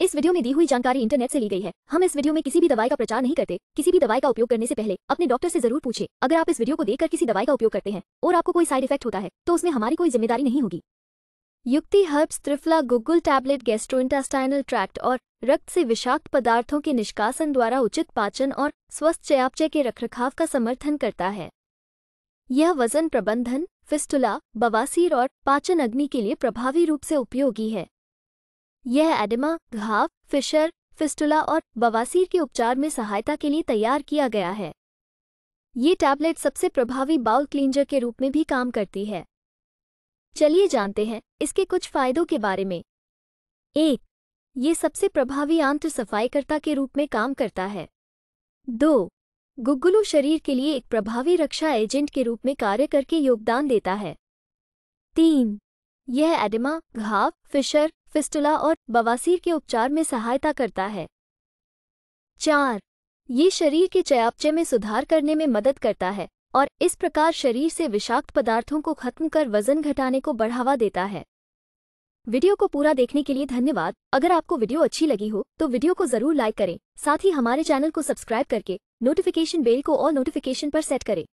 इस वीडियो में दी हुई जानकारी इंटरनेट से ली गई है हम इस वीडियो में किसी भी दवाई का प्रचार नहीं करते किसी भी दवाई का उपयोग करने से पहले अपने डॉक्टर से जरूर पूछे अगर आप इस वीडियो को देखकर किसी दवाई का उपयोग करते हैं और आपको कोई साइड इफेक्ट होता है तो उसमें हमारी कोई जिम्मेदारी नहीं होगी Yukti herbs triphala guggul tablet gastrointestinal tract और रक्त से विषाक्त पदार्थों के निष्कासन द्वारा उचित पाचन और स्वस्थ चयापचय के रखरखाव का समर्थन करता है यह वजन प्रबंधन फिस्टुला बवासीर और पाचन अग्नि के लिए प्रभावी रूप से उपयोगी है यह एडिमा घाव फिशर फिस्टुला और बवासीर के उपचार में सहायता के लिए तैयार किया गया है ये टैबलेट सबसे प्रभावी बाउल क्लींजर के रूप में भी काम करती है चलिए जानते हैं इसके कुछ फायदों के बारे में एक ये सबसे प्रभावी आंत सफाईकर्ता के रूप में काम करता है दो गुग्गुलू शरीर के लिए एक प्रभावी रक्षा एजेंट के रूप में कार्य करके योगदान देता है तीन यह एडिमा घाव फिशर फिस्टुला और बवासीर के उपचार में सहायता करता है चार ये शरीर के चयापचय में सुधार करने में मदद करता है और इस प्रकार शरीर से विषाक्त पदार्थों को खत्म कर वजन घटाने को बढ़ावा देता है वीडियो को पूरा देखने के लिए धन्यवाद अगर आपको वीडियो अच्छी लगी हो तो वीडियो को जरूर लाइक करें साथ ही हमारे चैनल को सब्सक्राइब करके नोटिफिकेशन बेल को और नोटिफिकेशन पर सेट करें